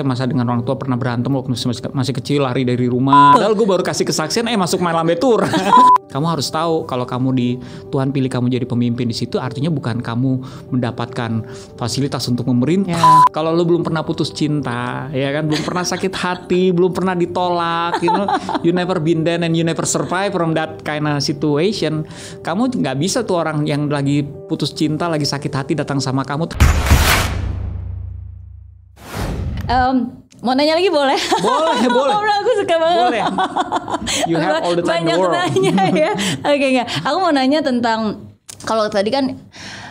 saya masa dengan orang tua pernah berantem waktu masih, masih kecil lari dari rumah. Padahal gue baru kasih kesaksian, eh masuk main lambe tour. kamu harus tahu kalau kamu di Tuhan pilih kamu jadi pemimpin di situ artinya bukan kamu mendapatkan fasilitas untuk memerintah. Yeah. Kalau lo belum pernah putus cinta, ya kan, belum pernah sakit hati, belum pernah ditolak, you know, you never been there and you never survive from that kind of situation. Kamu nggak bisa tuh orang yang lagi putus cinta, lagi sakit hati datang sama kamu. Um, Mau nanya lagi boleh? Boleh, boleh. aku suka banget. Boleh. You have all the time Banyak in the world. nanya ya. Oke, okay, enggak. Aku mau nanya tentang kalau tadi kan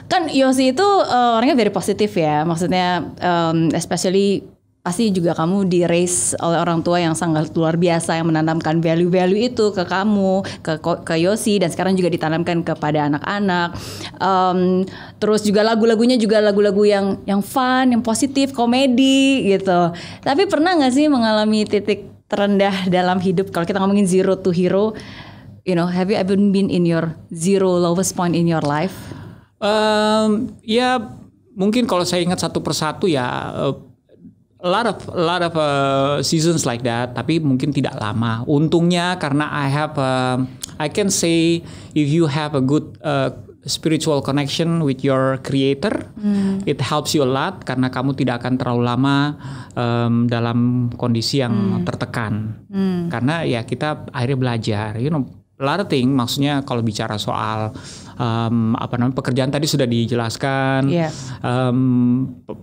kan Yosi itu uh, orangnya very positif ya. Maksudnya um, especially pasti juga kamu di raise oleh orang tua yang sangat luar biasa yang menanamkan value-value itu ke kamu, ke ke Yosi dan sekarang juga ditanamkan kepada anak-anak. Um, terus juga lagu-lagunya juga lagu-lagu yang yang fun, yang positif, komedi gitu. Tapi pernah nggak sih mengalami titik terendah dalam hidup kalau kita ngomongin zero to hero? You know, have you ever been in your zero lowest point in your life? Um, ya mungkin kalau saya ingat satu persatu ya. Eh, A lot of a lot of uh, seasons like that, tapi mungkin tidak lama. Untungnya karena I have uh, I can say if you have a good uh, spiritual connection with your creator, hmm. it helps you a lot karena kamu tidak akan terlalu lama um, dalam kondisi yang hmm. tertekan. Hmm. Karena ya kita akhirnya belajar, you know Larting maksudnya kalau bicara soal um, apa namanya pekerjaan tadi sudah dijelaskan, yeah. Iya. um,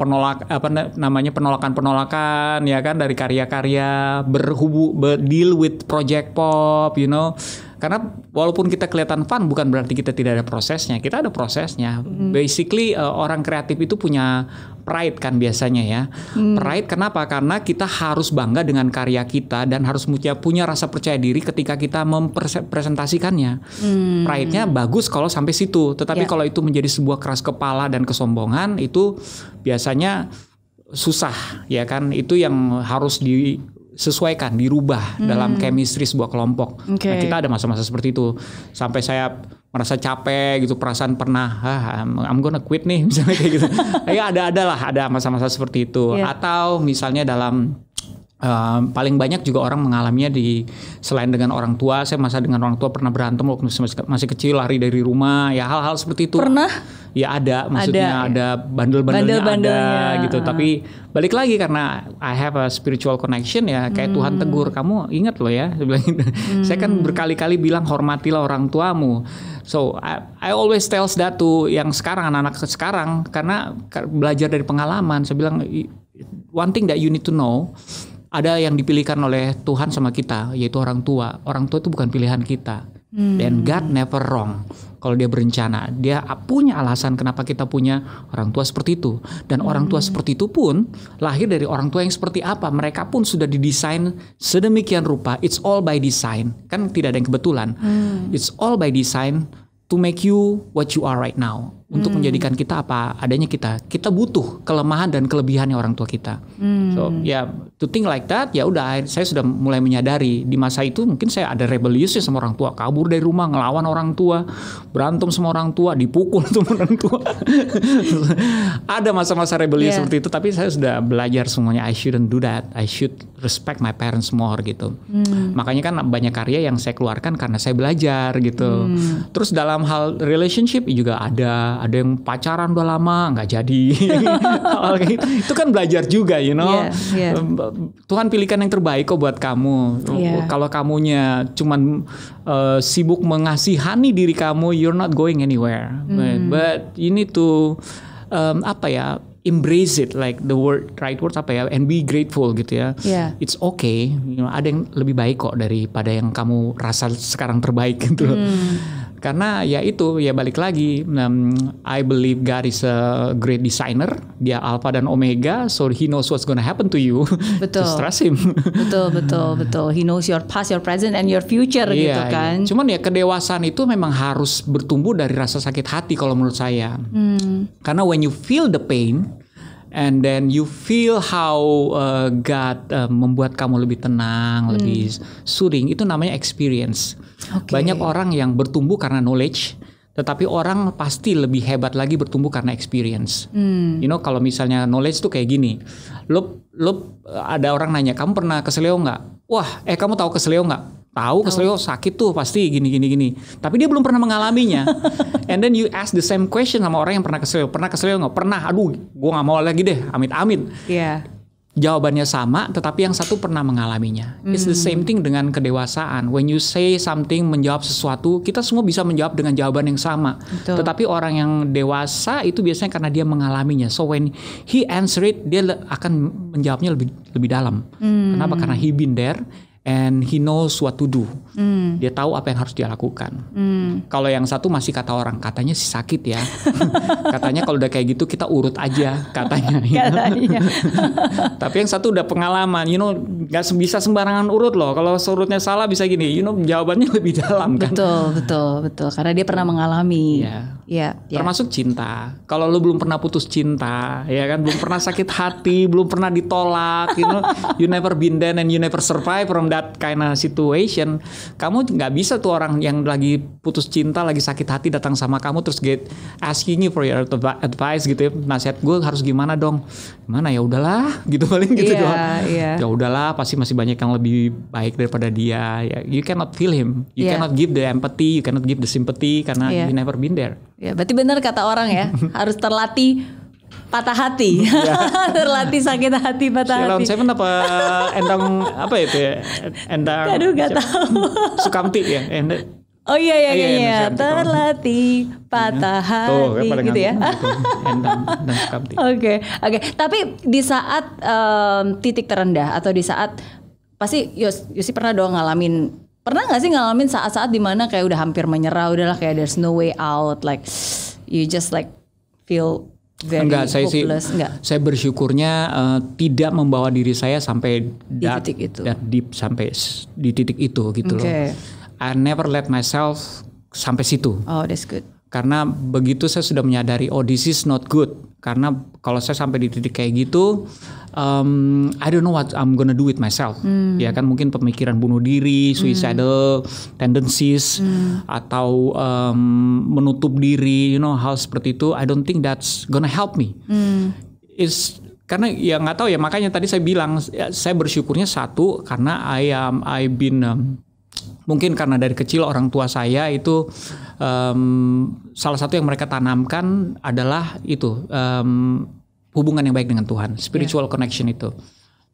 penolak apa namanya penolakan penolakan ya kan dari karya-karya berhubu ber, deal with project pop, you know karena walaupun kita kelihatan fun bukan berarti kita tidak ada prosesnya. Kita ada prosesnya. Mm. Basically uh, orang kreatif itu punya pride kan biasanya ya. Mm. Pride kenapa? Karena kita harus bangga dengan karya kita dan harus punya punya rasa percaya diri ketika kita mempresentasikannya. Mm. Pride-nya bagus kalau sampai situ. Tetapi yeah. kalau itu menjadi sebuah keras kepala dan kesombongan itu biasanya susah ya kan itu yang harus di disesuaikan, dirubah hmm. dalam chemistry sebuah kelompok. Okay. Nah, kita ada masa-masa seperti itu sampai saya merasa capek gitu, perasaan pernah ah I'm, gonna quit nih misalnya kayak gitu. ya ada adalah ada masa-masa seperti itu yeah. atau misalnya dalam Um, paling banyak juga orang mengalaminya di selain dengan orang tua saya masa dengan orang tua pernah berantem waktu masih, kecil lari dari rumah ya hal-hal seperti itu pernah ya ada maksudnya ada, ya. ada bandel-bandelnya bandel ada gitu tapi balik lagi karena I have a spiritual connection ya kayak hmm. Tuhan tegur kamu ingat loh ya saya hmm. saya kan hmm. berkali-kali bilang hormatilah orang tuamu so I, I always tells that to yang sekarang anak-anak sekarang karena belajar dari pengalaman saya bilang one thing that you need to know ada yang dipilihkan oleh Tuhan sama kita yaitu orang tua orang tua itu bukan pilihan kita hmm. dan God never wrong kalau dia berencana dia punya alasan kenapa kita punya orang tua seperti itu dan hmm. orang tua hmm. seperti itu pun lahir dari orang tua yang seperti apa mereka pun sudah didesain sedemikian rupa it's all by design kan tidak ada yang kebetulan hmm. it's all by design to make you what you are right now hmm. untuk menjadikan kita apa adanya kita. Kita butuh kelemahan dan kelebihannya orang tua kita. Hmm. So ya yeah, to think like that ya udah saya sudah mulai menyadari di masa itu mungkin saya ada rebellious ya sama orang tua, kabur dari rumah, ngelawan orang tua, berantem sama orang tua, dipukul sama orang tua. ada masa-masa rebellious yeah. seperti itu tapi saya sudah belajar semuanya I shouldn't do that. I should respect my parents more gitu. Hmm. Makanya kan banyak karya yang saya keluarkan karena saya belajar gitu. Hmm. Terus dalam hal relationship juga ada, ada yang pacaran udah lama nggak jadi. Gitu. itu kan belajar juga, you know. Yeah, yeah. Tuhan pilihkan yang terbaik kok buat kamu. Yeah. Kalau kamunya cuman uh, sibuk mengasihani diri kamu, you're not going anywhere. Hmm. But, but you need to um, apa ya? embrace it like the word right word apa ya and be grateful gitu ya yeah. it's okay you know ada yang lebih baik kok daripada yang kamu rasa sekarang terbaik gitu mm karena ya itu ya balik lagi um, I believe God is a great designer dia alpha dan omega so he knows what's gonna happen to you betul Just trust him betul betul betul he knows your past your present and your future iya, gitu iya. kan yeah. cuman ya kedewasaan itu memang harus bertumbuh dari rasa sakit hati kalau menurut saya hmm. karena when you feel the pain and then you feel how uh, God uh, membuat kamu lebih tenang, hmm. lebih soothing. Itu namanya experience. Okay. Banyak orang yang bertumbuh karena knowledge, tetapi orang pasti lebih hebat lagi bertumbuh karena experience. Hmm. You know kalau misalnya knowledge tuh kayak gini, lo lo ada orang nanya kamu pernah ke Seleo nggak? Wah, eh kamu tahu ke Seleo nggak? tahu kesel oh, sakit tuh pasti gini gini gini tapi dia belum pernah mengalaminya and then you ask the same question sama orang yang pernah kesel pernah kesel nggak pernah aduh gue nggak mau lagi deh amit amit iya. yeah. jawabannya sama tetapi yang satu pernah mengalaminya mm. it's the same hmm. thing dengan kedewasaan when you say something menjawab sesuatu kita semua bisa menjawab dengan jawaban yang sama Betul. tetapi orang yang dewasa itu biasanya karena dia mengalaminya so when he answer it dia akan menjawabnya lebih lebih dalam mm. kenapa karena he been there and he knows what to do. Mm. Dia tahu apa yang harus dia lakukan. Mm. Kalau yang satu masih kata orang katanya sih sakit ya. katanya kalau udah kayak gitu kita urut aja katanya. katanya. Tapi yang satu udah pengalaman, you know, nggak bisa sembarangan urut loh. Kalau surutnya salah bisa gini, you know, jawabannya lebih dalam kan. Betul, betul, betul. Karena dia pernah mengalami. Iya. ya Yeah, Termasuk cinta. Kalau lu belum pernah putus cinta, ya kan, belum pernah sakit hati, belum pernah ditolak, you know, you never been there and you never survive from that kind of situation, kamu nggak bisa tuh orang yang lagi putus cinta, lagi sakit hati datang sama kamu terus get asking you for your advice gitu ya. Nasihat gue harus gimana dong? Gimana ya udahlah gitu paling gitu yeah, doang. Yeah. Ya udahlah pasti masih banyak yang lebih baik daripada dia. Ya, you cannot feel him. You yeah. cannot give the empathy, you cannot give the sympathy karena yeah. you never been there. Ya, berarti benar kata orang ya, harus terlatih patah hati ya. terlatih sakit hati patah Sheila hati Seven apa endang apa ya itu ya endang aduh gak tau hmm, Sukamti ya endang Oh iya iya ah, iya, iya. iya. terlatih patah iya. hati Tuh, kan gitu ya. Oke oke. Okay. Tapi di saat um, titik terendah atau di saat pasti Yos, Yosi pernah dong ngalamin pernah nggak sih ngalamin saat-saat dimana kayak udah hampir menyerah udahlah kayak there's no way out like you just like feel Very enggak, saya sih enggak. saya bersyukurnya uh, tidak membawa diri saya sampai di that, titik itu. That deep sampai di titik itu gitu okay. loh. I never let myself sampai situ. Oh, that's good karena begitu saya sudah menyadari oh this is not good karena kalau saya sampai di titik kayak gitu um, I don't know what I'm gonna do with myself hmm. ya kan mungkin pemikiran bunuh diri hmm. suicidal hmm. tendencies hmm. atau um, menutup diri you know hal seperti itu I don't think that's gonna help me hmm. is karena ya nggak tahu ya makanya tadi saya bilang ya, saya bersyukurnya satu karena I am um, been um, mungkin karena dari kecil orang tua saya itu um, salah satu yang mereka tanamkan adalah itu um, hubungan yang baik dengan Tuhan, spiritual yeah. connection itu.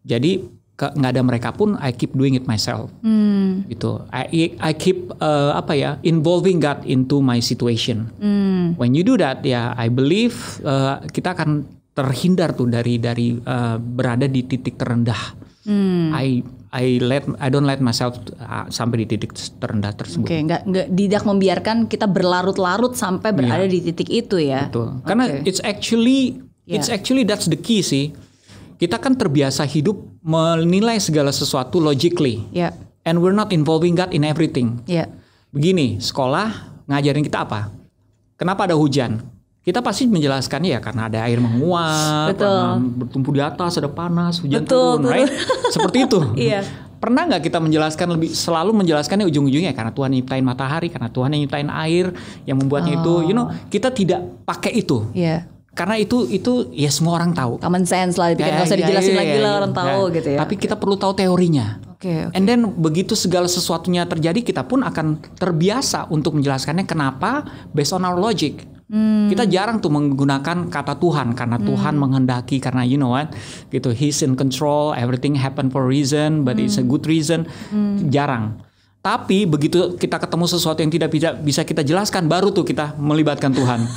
Jadi nggak ada mereka pun I keep doing it myself hmm. gitu I I keep uh, apa ya involving God into my situation hmm. when you do that ya yeah, I believe uh, kita akan terhindar tuh dari dari uh, berada di titik terendah hmm. I I let I don't let myself uh, sampai di titik terendah tersebut. Oke, okay, nggak nggak tidak membiarkan kita berlarut-larut sampai berada yeah. di titik itu ya. Betul. Okay. Karena it's actually yeah. it's actually that's the key sih. Kita kan terbiasa hidup menilai segala sesuatu logically. Yeah. And we're not involving God in everything. Yeah. Begini, sekolah ngajarin kita apa? Kenapa ada hujan? kita pasti menjelaskan ya karena ada air menguap, karena bertumpu di atas ada panas, hujan Betul, turun, betul. right? Seperti itu. iya. Pernah nggak kita menjelaskan lebih selalu menjelaskannya ujung-ujungnya karena Tuhan nyiptain matahari, karena Tuhan yang nyiptain air yang membuatnya oh. itu, you know, oh. kita tidak pakai itu. Iya. Yeah karena itu itu ya semua orang tahu. Common sense lah, bikin ya, nggak usah ya, dijelasin ya, lagi lah orang tahu gitu ya. Tapi kita perlu tahu teorinya. Oke. Okay, okay. And then begitu segala sesuatunya terjadi, kita pun akan terbiasa untuk menjelaskannya kenapa based on our logic. Hmm. Kita jarang tuh menggunakan kata Tuhan karena hmm. Tuhan menghendaki karena you know what gitu He's in control everything happen for reason but hmm. it's a hmm. good reason hmm. jarang. Tapi begitu kita ketemu sesuatu yang tidak bisa kita jelaskan baru tuh kita melibatkan Tuhan.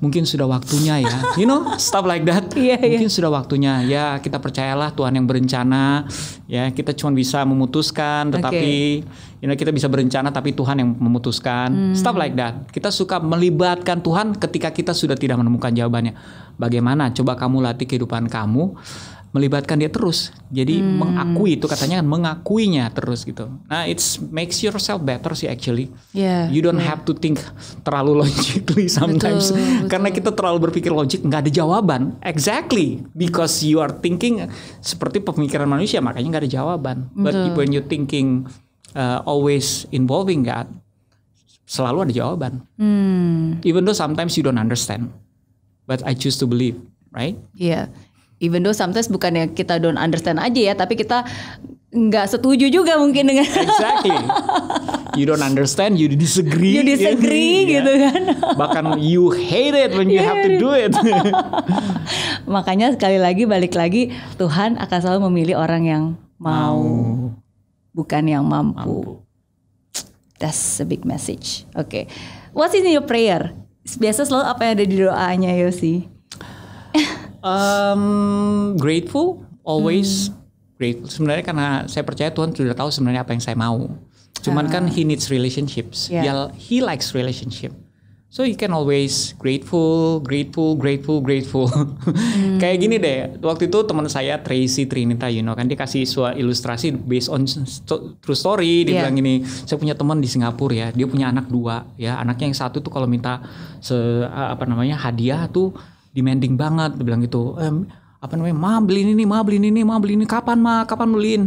mungkin sudah waktunya ya. You know, stuff like that. Yeah, iya. mungkin yeah. sudah waktunya. Ya, kita percayalah Tuhan yang berencana. Ya, kita cuma bisa memutuskan tetapi okay. you know, kita bisa berencana tapi Tuhan yang memutuskan. Hmm. Stuff like that. Kita suka melibatkan Tuhan ketika kita sudah tidak menemukan jawabannya. Bagaimana? Coba kamu latih kehidupan kamu melibatkan dia terus. Jadi hmm. mengakui itu katanya kan mengakuinya terus gitu. Nah, it's makes yourself better sih actually. Yeah, you don't yeah. have to think terlalu logically sometimes betul, betul. karena kita terlalu berpikir logik nggak ada jawaban. Exactly because you are thinking seperti pemikiran manusia makanya nggak ada jawaban. Betul. But when you thinking uh, always involving God, selalu ada jawaban. Hmm. Even though sometimes you don't understand, but I choose to believe, right? Yeah even though sometimes bukannya kita don't understand aja ya, tapi kita nggak setuju juga mungkin dengan exactly you don't understand you disagree you disagree yeah. gitu kan bahkan you hate it when you yeah. have to do it makanya sekali lagi balik lagi Tuhan akan selalu memilih orang yang mau, mau. bukan yang mampu. mampu that's a big message oke okay. what's in your prayer biasa selalu apa yang ada di doanya Yosi Um, grateful, always hmm. grateful. Sebenarnya karena saya percaya Tuhan sudah tahu sebenarnya apa yang saya mau. Cuman uh. kan ah. he needs relationships. Yeah. Dia, he likes relationship. So you can always grateful, grateful, grateful, grateful. hmm. Kayak gini deh. Waktu itu teman saya Tracy Trinita, you know kan dia kasih suatu ilustrasi based on true story. Dia yeah. bilang gini, saya punya teman di Singapura ya. Dia punya anak dua ya. Anaknya yang satu tuh kalau minta se apa namanya hadiah tuh demanding banget dia bilang gitu ehm, apa namanya ma beli ini ma beli ini ma beli ini kapan ma kapan beliin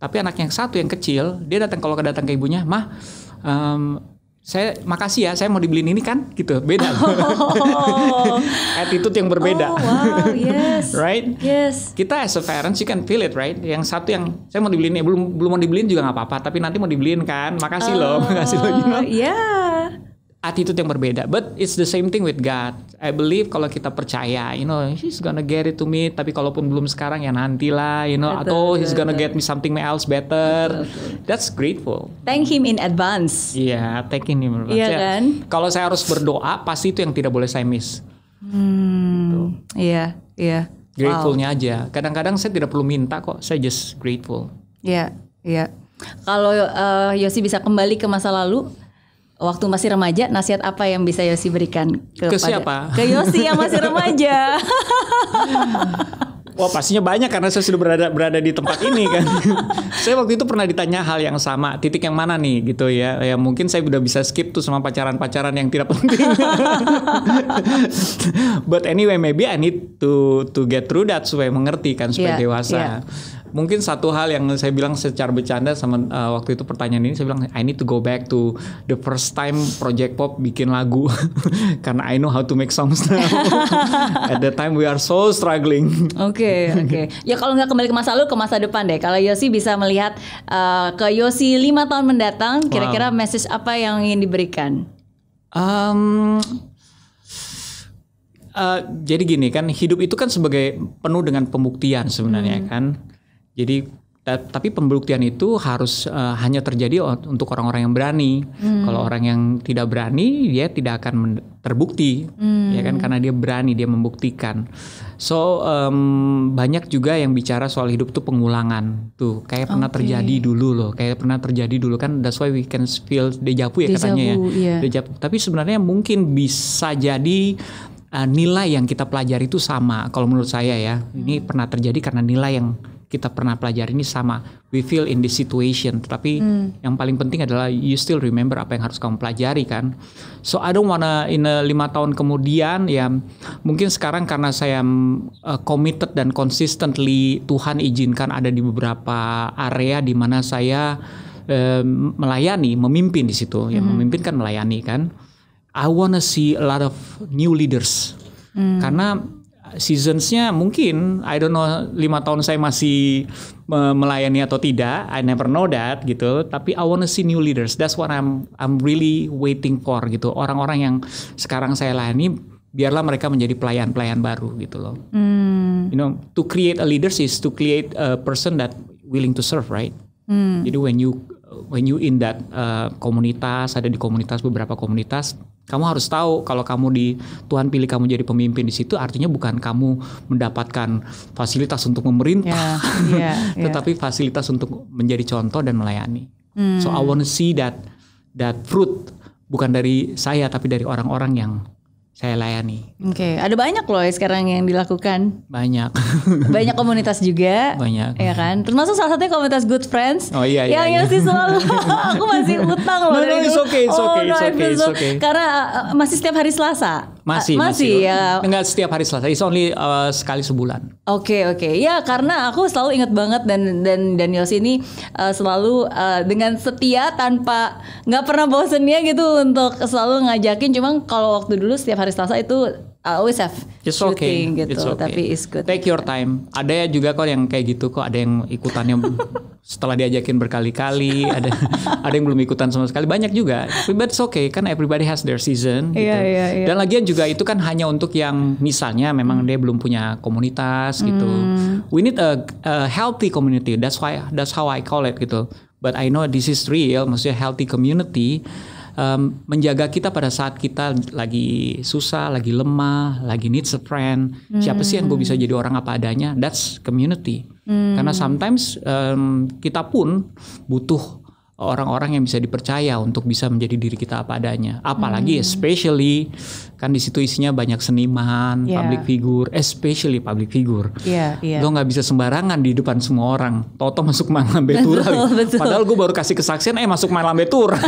tapi anaknya yang satu yang kecil dia datang kalau datang ke ibunya ma um, saya makasih ya saya mau dibeliin ini kan gitu beda oh. attitude yang berbeda oh, wow yes right yes kita as a parent you can feel it right yang satu yang saya mau dibeliin ini belum belum mau dibeliin juga nggak apa-apa tapi nanti mau dibeliin kan makasih uh, loh oh, makasih loh you know yeah attitude yang berbeda. But it's the same thing with God. I believe kalau kita percaya, you know, He's gonna get it to me. Tapi kalaupun belum sekarang ya nanti lah, you know. atau betul, He's gonna get me something else better. Betul, That's grateful. Thank Him in advance. Iya, yeah, thank Him in advance. Iya yeah, kan? Kalau saya harus berdoa, pasti itu yang tidak boleh saya miss. Hmm. Iya, gitu. yeah, iya. Yeah. Gratefulnya wow. aja. Kadang-kadang saya tidak perlu minta kok. Saya just grateful. Iya, yeah, iya. Yeah. Kalau uh, Yosi bisa kembali ke masa lalu, waktu masih remaja nasihat apa yang bisa Yosi berikan kepada, ke siapa? Ke Yosi yang masih remaja. Wah pastinya banyak karena saya sudah berada berada di tempat ini kan. saya waktu itu pernah ditanya hal yang sama, titik yang mana nih gitu ya. Ya mungkin saya sudah bisa skip tuh sama pacaran-pacaran yang tidak penting. But anyway, maybe I need to to get through that supaya mengerti kan supaya yeah, dewasa. Yeah mungkin satu hal yang saya bilang secara bercanda sama uh, waktu itu pertanyaan ini saya bilang I need to go back to the first time Project Pop bikin lagu karena I know how to make songs now. At the time we are so struggling. Oke okay, oke. Okay. Ya kalau nggak kembali ke masa lalu ke masa depan deh. Kalau Yosi bisa melihat uh, ke Yosi lima tahun mendatang, kira-kira wow. message apa yang ingin diberikan? Um, uh, jadi gini kan hidup itu kan sebagai penuh dengan pembuktian sebenarnya hmm. kan jadi tapi pembuktian itu harus uh, hanya terjadi untuk orang-orang yang berani. Hmm. Kalau orang yang tidak berani, dia tidak akan terbukti, hmm. ya kan? Karena dia berani, dia membuktikan. So um, banyak juga yang bicara soal hidup tuh pengulangan tuh, kayak pernah terjadi dulu loh, kayak pernah terjadi dulu kan. That's why we can feel deja vu ya deja katanya ya. vu, ya. Yeah. Deja, tapi sebenarnya mungkin bisa jadi uh, nilai yang kita pelajari itu sama. Kalau menurut saya ya, hmm. ini pernah terjadi karena nilai yang kita pernah pelajari ini sama we feel in this situation tapi hmm. yang paling penting adalah you still remember apa yang harus kamu pelajari kan so I don't wanna in a, lima tahun kemudian ya mungkin sekarang karena saya uh, committed dan consistently Tuhan izinkan ada di beberapa area di mana saya uh, melayani memimpin di situ ya, hmm. ya memimpin kan melayani kan I wanna see a lot of new leaders hmm. karena seasonsnya mungkin I don't know lima tahun saya masih melayani atau tidak I never know that gitu tapi I wanna see new leaders that's what I'm I'm really waiting for gitu orang-orang yang sekarang saya layani biarlah mereka menjadi pelayan-pelayan baru gitu loh mm. you know to create a leaders is to create a person that willing to serve right mm. jadi when you when you in that uh, komunitas ada di komunitas beberapa komunitas kamu harus tahu kalau kamu di Tuhan pilih kamu jadi pemimpin di situ artinya bukan kamu mendapatkan fasilitas untuk memerintah, yeah, yeah, yeah. tetapi fasilitas untuk menjadi contoh dan melayani. Mm. So I hmm. want to see that that fruit bukan dari saya tapi dari orang-orang yang saya layani. Oke, okay. ada banyak loh sekarang yang dilakukan. Banyak. banyak komunitas juga. Banyak. Ya kan, termasuk salah satunya komunitas Good Friends. Oh iya iya. Yang iya. sih selalu aku masih utang loh. No, no, it's okay, it's okay, oh, it's okay, no, it's okay. It's okay. Karena uh, masih setiap hari Selasa. Masih, uh, masih, masih ya. Enggak setiap hari Selasa. It's only uh, sekali sebulan. Oke, okay, oke. Okay. Ya, karena aku selalu ingat banget dan dan dan Yos ini uh, selalu uh, dengan setia tanpa nggak pernah bosennya gitu untuk selalu ngajakin. cuma kalau waktu dulu setiap hari Selasa itu I always have It's shooting okay. gitu, It's okay. tapi it's good. Take your time. Ada ya juga kok yang kayak gitu kok, ada yang ikutannya setelah diajakin berkali-kali, ada ada yang belum ikutan sama sekali. Banyak juga. But it's okay, kan everybody has their season iya, gitu. Yeah, yeah, yeah. Dan lagian juga itu kan hanya untuk yang misalnya memang dia belum punya komunitas gitu. Mm. We need a, a healthy community. That's why that's how I call it gitu. But I know this is real, maksudnya healthy community um, menjaga kita pada saat kita lagi susah, lagi lemah, lagi need a friend. Hmm. Siapa sih yang gue bisa jadi orang apa adanya? That's community. Hmm. Karena sometimes um, kita pun butuh orang-orang yang bisa dipercaya untuk bisa menjadi diri kita apa adanya. Apalagi hmm. especially kan di situ isinya banyak seniman, yeah. public figure, especially public figure. Yeah, yeah. Lo nggak bisa sembarangan di depan semua orang. Toto masuk malam betura. betul, betul. Padahal gue baru kasih kesaksian, eh masuk malam betura.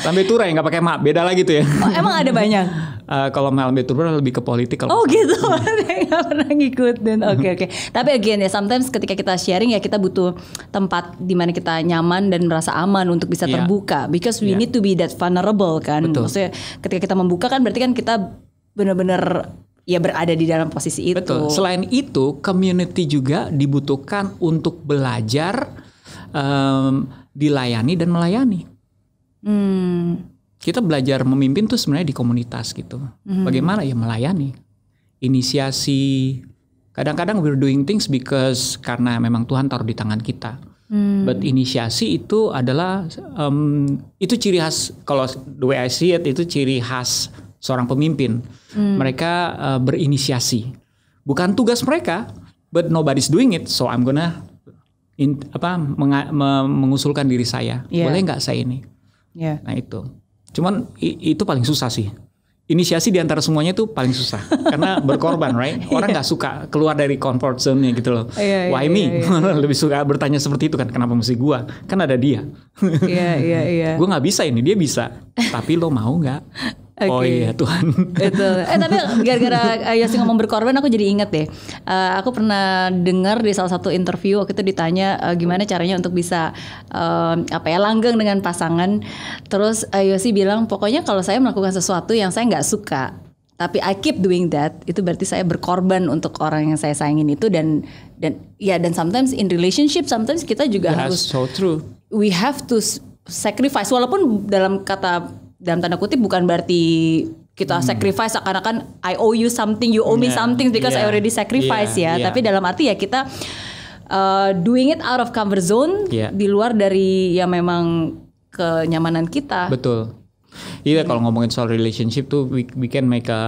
malam betura ya nggak pakai mak, beda lagi tuh ya. Oh, emang ada banyak. Uh, kalau malam betura lebih ke politik. Kalau oh gitu, nggak pernah ngikutin. Oke okay, oke. Okay. Tapi again ya, sometimes ketika kita sharing ya kita butuh tempat di mana kita nyaman dan merasa aman untuk bisa yeah. terbuka because we yeah. need to be that vulnerable kan Betul. maksudnya ketika kita membuka kan berarti kan kita benar-benar ya berada di dalam posisi itu Betul. selain itu community juga dibutuhkan untuk belajar um, dilayani dan melayani hmm. kita belajar memimpin tuh sebenarnya di komunitas gitu hmm. bagaimana ya melayani inisiasi kadang-kadang we're doing things because karena memang Tuhan taruh di tangan kita Hmm. But inisiasi itu adalah um, itu ciri khas kalau the way I see it itu ciri khas seorang pemimpin. Hmm. Mereka uh, berinisiasi. Bukan tugas mereka, but nobody's doing it, so I'm gonna in, apa menga, me, mengusulkan diri saya. Yeah. Boleh nggak saya ini? Yeah. Nah itu. Cuman i, itu paling susah sih inisiasi di antara semuanya tuh paling susah karena berkorban, right? Iya. Orang nggak yeah. suka keluar dari comfort zone-nya gitu loh. Yeah, iya, Why yeah, me? Yeah, iya. Lebih suka bertanya seperti itu kan, kenapa mesti gua? Kan ada dia. Iya, iya, iya. Gua nggak bisa ini, dia bisa. Tapi lo mau nggak? Okay. Oh iya Tuhan. Itu. Eh tapi gara-gara eh, Yasin ngomong berkorban aku jadi inget deh. Uh, aku pernah dengar di salah satu interview waktu itu ditanya uh, gimana caranya untuk bisa uh, apa ya langgeng dengan pasangan. Terus uh, Yosi bilang pokoknya kalau saya melakukan sesuatu yang saya nggak suka tapi I keep doing that itu berarti saya berkorban untuk orang yang saya sayangin itu dan dan ya dan sometimes in relationship sometimes kita juga That's harus so true. we have to sacrifice walaupun dalam kata dalam tanda kutip bukan berarti kita hmm. sacrifice seakan-akan I owe you something, you owe me something because yeah. I already sacrifice yeah. ya. Yeah. Tapi dalam arti ya kita uh, doing it out of comfort zone yeah. di luar dari ya memang kenyamanan kita. Betul. Iya yeah. Hmm. kalau ngomongin soal relationship tuh we, we can make a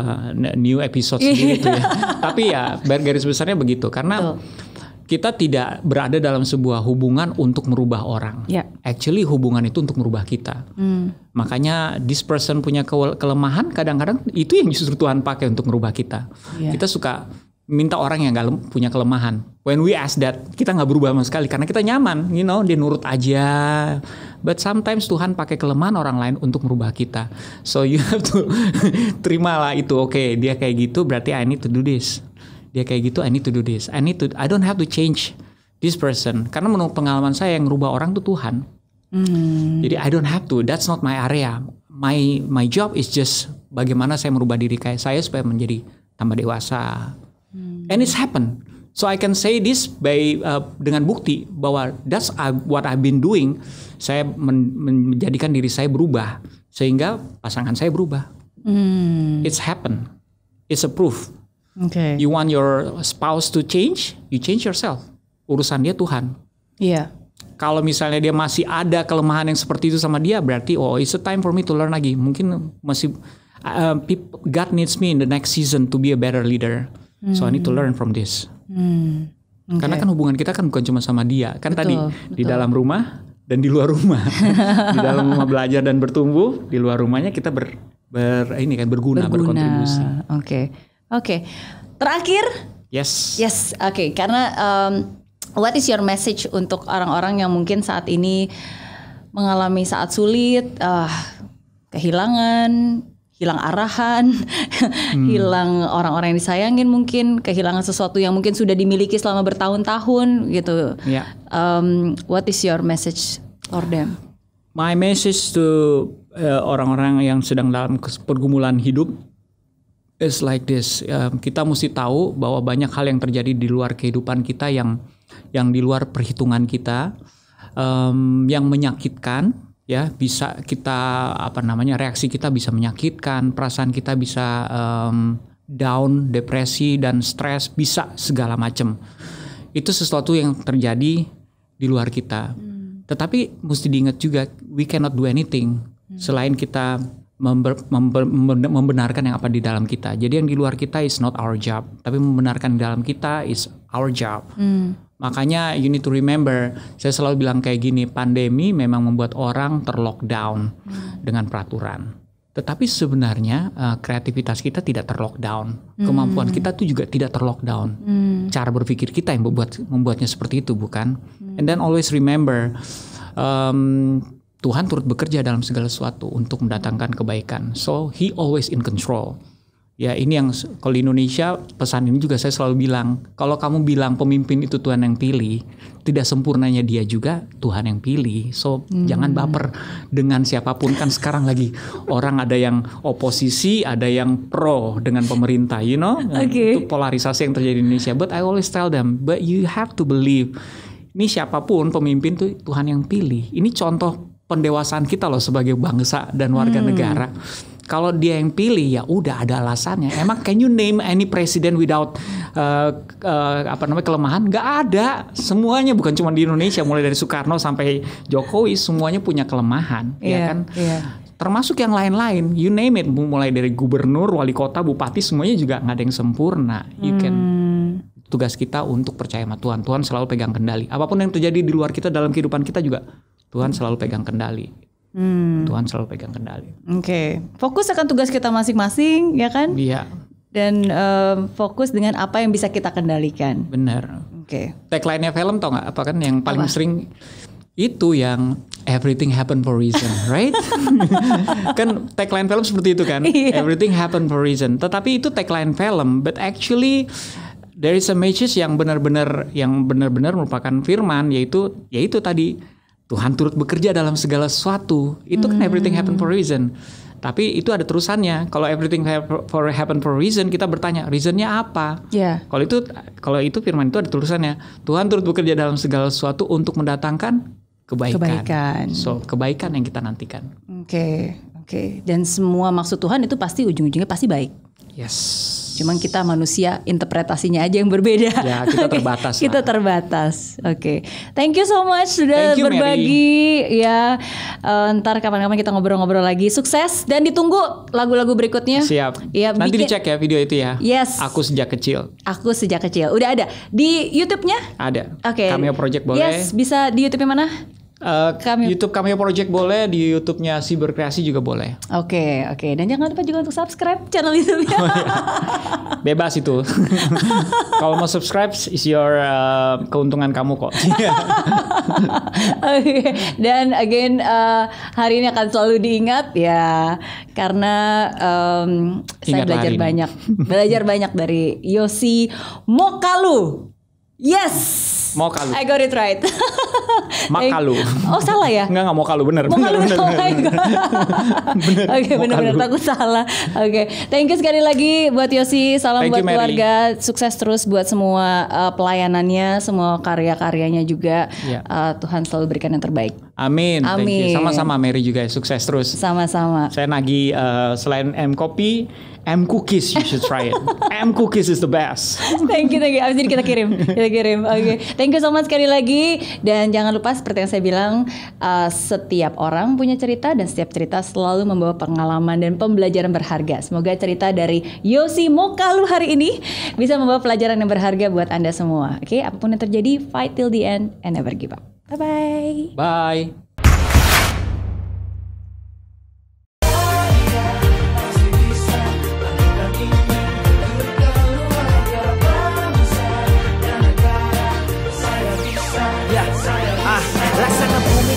new episode sendiri ya. Tapi ya garis besarnya begitu karena Betul kita tidak berada dalam sebuah hubungan untuk merubah orang. Yeah. Actually hubungan itu untuk merubah kita. Mm. Makanya this person punya ke kelemahan kadang-kadang itu yang justru Tuhan pakai untuk merubah kita. Yeah. Kita suka minta orang yang nggak punya kelemahan. When we ask that kita nggak berubah sama sekali karena kita nyaman, you know, dia nurut aja. But sometimes Tuhan pakai kelemahan orang lain untuk merubah kita. So you have to terimalah itu. Oke, okay, dia kayak gitu berarti I need to do this dia kayak gitu I need to do this I need to I don't have to change this person karena menurut pengalaman saya yang rubah orang tuh Tuhan mm. jadi I don't have to that's not my area my my job is just bagaimana saya merubah diri kayak saya supaya menjadi tambah dewasa mm. and it's happened So I can say this by uh, dengan bukti bahwa that's uh, what I've been doing. Saya men, menjadikan diri saya berubah sehingga pasangan saya berubah. Mm. It's happen. It's a proof. Okay. You want your spouse to change, you change yourself. Urusan dia Tuhan. Iya. Yeah. Kalau misalnya dia masih ada kelemahan yang seperti itu sama dia, berarti oh it's a time for me to learn lagi. Mungkin masih uh, people, God needs me in the next season to be a better leader. Mm. So I need to hmm. learn from this. Mm. Okay. Karena kan hubungan kita kan bukan cuma sama dia, kan betul, tadi betul. di dalam rumah dan di luar rumah, di dalam rumah belajar dan bertumbuh, di luar rumahnya kita ber, ber ini kan berguna, berguna. berkontribusi. Oke. Okay. Oke, okay. terakhir. Yes. Yes, oke. Okay. Karena um, what is your message untuk orang-orang yang mungkin saat ini mengalami saat sulit, uh, kehilangan, hilang arahan, hmm. hilang orang-orang yang disayangin mungkin, kehilangan sesuatu yang mungkin sudah dimiliki selama bertahun-tahun gitu. Yeah. Um, what is your message for them? My message to uh, eh, orang -orang yang sedang dalam pergumulan hidup it's like this. Um, kita mesti tahu bahwa banyak hal yang terjadi di luar kehidupan kita yang yang di luar perhitungan kita, um, yang menyakitkan, ya bisa kita apa namanya reaksi kita bisa menyakitkan, perasaan kita bisa um, down, depresi dan stres bisa segala macam. Itu sesuatu yang terjadi di luar kita. Hmm. Tetapi mesti diingat juga, we cannot do anything hmm. selain kita membenarkan yang apa di dalam kita. Jadi yang di luar kita is not our job, tapi membenarkan di dalam kita is our job. Hmm. Makanya you need to remember, saya selalu bilang kayak gini, pandemi memang membuat orang terlockdown hmm. dengan peraturan. Tetapi sebenarnya uh, kreativitas kita tidak terlockdown, hmm. kemampuan kita tuh juga tidak terlockdown. Hmm. Cara berpikir kita yang membuat membuatnya seperti itu, bukan? Hmm. And then always remember, um, Tuhan turut bekerja dalam segala sesuatu untuk mendatangkan kebaikan. So he always in control. Ya ini yang kalau di Indonesia pesan ini juga saya selalu bilang kalau kamu bilang pemimpin itu Tuhan yang pilih tidak sempurnanya dia juga Tuhan yang pilih so hmm. jangan baper dengan siapapun kan sekarang lagi orang ada yang oposisi ada yang pro dengan pemerintah you know nah, okay. itu polarisasi yang terjadi di Indonesia but I always tell them but you have to believe ini siapapun pemimpin tuh Tuhan yang pilih ini contoh pendewasaan kita loh sebagai bangsa dan warga hmm. negara kalau dia yang pilih ya udah ada alasannya. Emang can you name any president without uh, uh, apa namanya kelemahan? Gak ada. Semuanya bukan cuma di Indonesia, mulai dari Soekarno sampai Jokowi semuanya punya kelemahan, yeah, ya iya, kan? Yeah. Termasuk yang lain-lain, you name it, mulai dari gubernur, wali kota, bupati, semuanya juga nggak ada yang sempurna. You hmm. can tugas kita untuk percaya sama Tuhan. Tuhan selalu pegang kendali. Apapun yang terjadi di luar kita dalam kehidupan kita juga Tuhan selalu pegang kendali. Hmm. Tuhan selalu pegang kendali. Oke, okay. fokus akan tugas kita masing-masing, ya kan? Iya. Dan um, fokus dengan apa yang bisa kita kendalikan. Benar. Oke. Okay. Tagline-nya film tau nggak? Apa kan yang paling sering itu yang everything happen for reason, right? kan tagline film seperti itu kan, yeah. everything happen for reason. Tetapi itu tagline film, but actually there is a message yang benar-benar yang benar-benar merupakan firman yaitu yaitu tadi Tuhan turut bekerja dalam segala sesuatu. Itu kan everything happen for a reason. Tapi itu ada terusannya. Kalau everything for happen for a reason, kita bertanya reasonnya apa? Yeah. Kalau itu kalau itu firman itu ada terusannya. Tuhan turut bekerja dalam segala sesuatu untuk mendatangkan kebaikan. Kebaikan. So kebaikan yang kita nantikan. Oke, okay. oke. Okay. Dan semua maksud Tuhan itu pasti ujung-ujungnya pasti baik. Yes. Cuman kita manusia interpretasinya aja yang berbeda. Ya, kita okay. terbatas. kita lah. terbatas. Oke. Okay. Thank you so much sudah Thank you, berbagi Mary. ya. Uh, ntar kapan-kapan kita ngobrol-ngobrol lagi. Sukses dan ditunggu lagu-lagu berikutnya. Siap. Ya, Nanti bikin... dicek ya video itu ya. Yes. Aku sejak kecil. Aku sejak kecil. Udah ada di YouTube-nya? Ada. Oke. Okay. Cameo Project boleh. Yes, bisa di YouTube-nya mana? Uh, kami YouTube Cameo Project boleh, di YouTube-nya si berkreasi juga boleh. Oke, okay, oke. Okay. Dan jangan lupa juga untuk subscribe channel itu oh, iya. Bebas itu. Kalau mau subscribe is your uh, keuntungan kamu kok. Iya. oke. Okay. Dan again uh, hari ini akan selalu diingat ya karena um, saya belajar banyak. Belajar banyak dari Yosi Mokalu. Yes. Mau kalu. I got it right. Makalu. oh salah ya? Enggak enggak mau kalu bener. Mau kalu bener. Oh bener. Oke bener bener takut salah. Oke okay. thank you sekali lagi buat Yosi. Salam thank buat you, keluarga. Sukses terus buat semua uh, pelayanannya, semua karya-karyanya juga. Yeah. Ya. Uh, Tuhan selalu berikan yang terbaik. Amin. Amin. Sama-sama Mary juga ya. sukses terus. Sama-sama. Saya Nagi uh, selain M Kopi M cookies, you should try it. M cookies is the best. thank you, thank you. Abis ini kita kirim, kita kirim. Oke, okay. thank you so much sekali lagi. Dan jangan lupa seperti yang saya bilang, uh, setiap orang punya cerita dan setiap cerita selalu membawa pengalaman dan pembelajaran berharga. Semoga cerita dari Yosi Mokalu hari ini bisa membawa pelajaran yang berharga buat anda semua. Oke, okay? apapun yang terjadi, fight till the end and never give up. Bye-bye. Bye. -bye. Bye.